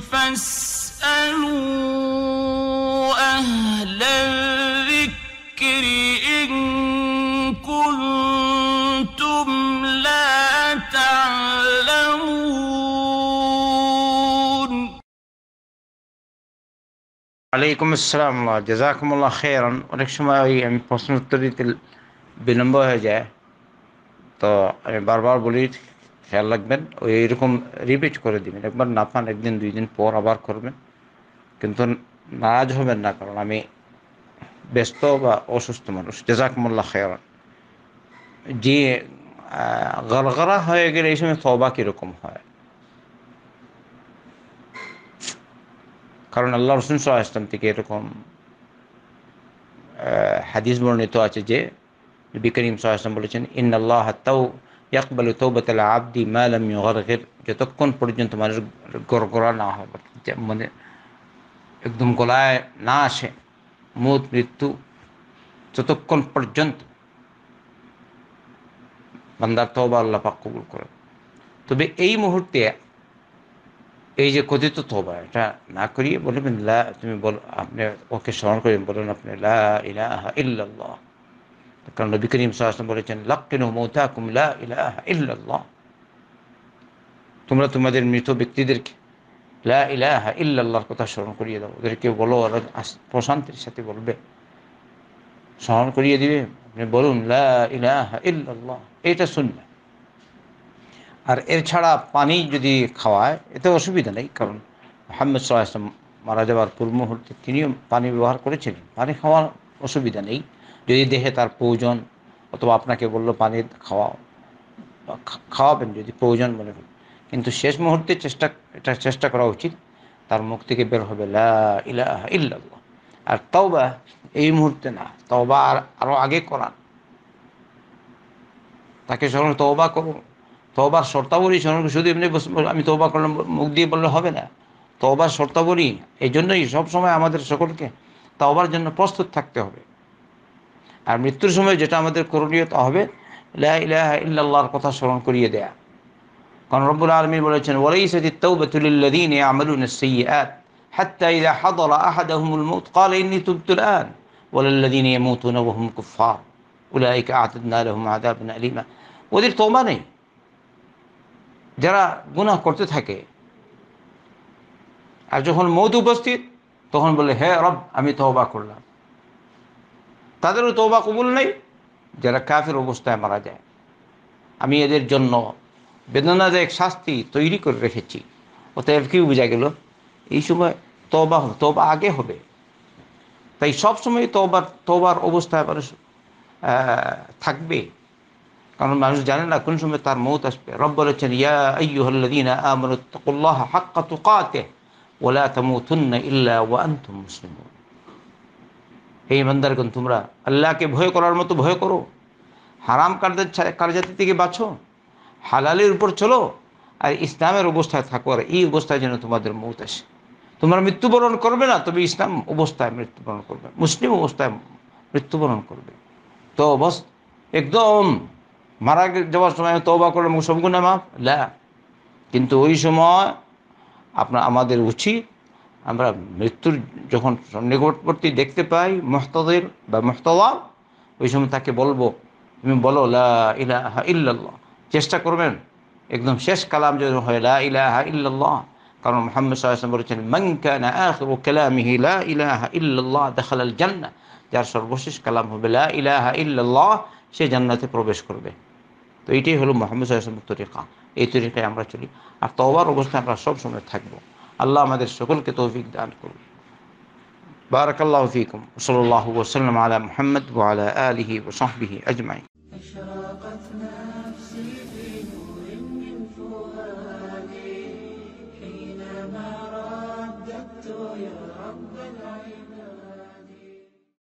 فاسألوا أهل الذكر إن كنتم لا تعلمون عليكم السلام الله جزاكم الله خيرا অনেক সময় ওই আমি প্রশ্ন উত্তর দিতে تو হয়ে بار بار بوليتك খেয়াল রাখবেন ওই এরকম রিপিট করে দিবেন একবার না পান একদিন দুই দিন পর আবার করবেন কিন্তু নারাজ হবেন না কারণ আমি ব্যস্ত বা অসুস্থ মানুষ মোল্লা খেয়াল যে গরগরা হয়ে গেলে এই সময় তবা কীরকম হয় কারণ আল্লাহ রসুন সাল্লাম থেকে এরকম হাদিস বর্ণিত আছে যে নবী করিম বলেছেন বলেছেন আল্লাহ হাত্তাও ইয়াকবাল মালাম যতক্ষণ পর্যন্ত মানুষ গড়গড়া না হবে মানে একদম গলায় না আসে মত মৃত্যু যতক্ষণ পর্যন্ত বান্দার আল্লাহ পাক কবুল করে তবে এই মুহূর্তে এই যে কথিত তোবা এটা না করিয়ে বলবেন লা তুমি বল আপনি ওকে স্মরণ করেন বলুন আপনি লা ইলাহা ইল্লাল্লাহ কারণ নবী করিম সাহসম বলেছেন লাকিনু তোমরা তোমাদের মৃত ব্যক্তিদেরকে ইল্লাহর কথা স্মরণ করিয়ে দাও ওদেরকে বলো প্রশান্তির সাথে বলবে স্মরণ করিয়ে দিবে আপনি বলুন লা এটা শুনবে আর এর ছাড়া পানি যদি খাওয়ায় এতে অসুবিধা নেই কারণ মোহাম্মদ সাল্লাহ মারা যাওয়ার পূর্ব মুহূর্তে তিনিও পানি ব্যবহার করেছিলেন পানি খাওয়ার অসুবিধা নেই যদি দেহে তার প্রয়োজন অথবা আপনাকে বললো পানি খাওয়াও খাওয়াবেন যদি প্রয়োজন মনে করেন কিন্তু শেষ মুহূর্তে চেষ্টা এটা চেষ্টা করা উচিত তার মুখ থেকে বের হবে ইলাহ ইল্লাল্লাহ আর তওবা এই মুহূর্তে না তওবা আর আরও আগে করান তাকে স্মরণ তবা করুন তবা শর্তাবলী স্মরণ শুধু এমনি আমি তবা করলাম মুখ দিয়ে বললে হবে না তবা শর্তাবলী এই জন্যই সবসময় আমাদের সকলকে তওবার জন্য প্রস্তুত থাকতে হবে আর মৃত্যুর সময় যেটা আমাদের করণীয় তা হবে লাহ কথা স্মরণ করিয়ে দেয়া কারণ রব্বুল আলমী বলেছেন ওলাই সদি তৌবতুলিল্লাদিন আমালুন সৈয়াত حتى إذا حضر أحدهم الموت قال إني تبت الآن وللذين يموتون হুম كفار أولئك أعتدنا لهم عذابا أليما ওদের তৌবা নেই যারা গুনাহ করতে থাকে আর যখন মৌত উপস্থিত তখন বলে হে রব আমি তওবা করলাম তাদেরও তোবা কবুল নেই যারা কাফের অবস্থায় মারা যায় আমি এদের জন্য বেদনাদায়ক শাস্তি তৈরি করে রেখেছি অতএব কেউ বোঝা গেল এই সময় তবা তবা আগে হবে তাই সবসময় তবার তবার অবস্থায় মানুষ থাকবে কারণ মানুষ জানে না কোন সময় তার মৌত আসবে রব বলেছেন ইয়া আইয়ুহাল্লাযীনা আমানুত্তাকুল্লাহা হাক্কা তুকাতিহি ওয়া তামু তামুতুন্না ইল্লা ওয়া আনতুম হে ইমানদারগণ তোমরা আল্লাহকে ভয় করার মতো ভয় করো হারাম কার্যের কার্যাতি থেকে বাঁচো হালালের উপর চলো আর ইসলামের অবস্থায় থাকো আর এই অবস্থায় যেন তোমাদের মৌত আসে তোমরা মৃত্যুবরণ করবে না তবে ইসলাম অবস্থায় মৃত্যুবরণ করবে মুসলিম অবস্থায় মৃত্যুবরণ করবে তো অবস একদম মারা যাওয়ার সময় তবা করলাম সবগুণে মাফ লা কিন্তু ওই সময় আপনার আমাদের উচিত আমরা মৃত্যুর যখন নিকটবর্তী দেখতে পাই মহতদের বা মোহতাওয়ার ওই সময় তাকে বলবো তুমি বলো লা ইলাহা ইল্লাল্লাহ চেষ্টা করবেন একদম শেষ কালাম যদি হয় লা ইলাহা ইল্লাল্লাহ কারণ মোহাম্মদ সাল্লাম বলেছেন মঙ্কানা আখিরু কালামিহি লা ইলাহা ইল্লাল্লাহ দাখালাল জান্নাহ যার সর্বশেষ কালাম হবে লা ইলাহা ইল্লাল্লাহ সে জান্নাতে প্রবেশ করবে তো এটাই হলো মোহাম্মদ সাল্লামের তরিকা এই তরিকায় আমরা চলি আর তবার অবস্থায় আমরা সবসময় থাকবো আল্লাহ আমাদের সকলকে তৌফিক দান করুন বারাকাল্লাহ ফিকুম সাল্লাহ ওসালাম আলা মোহাম্মদ ওয়ালা আলহি ওসহবিহি আজমাই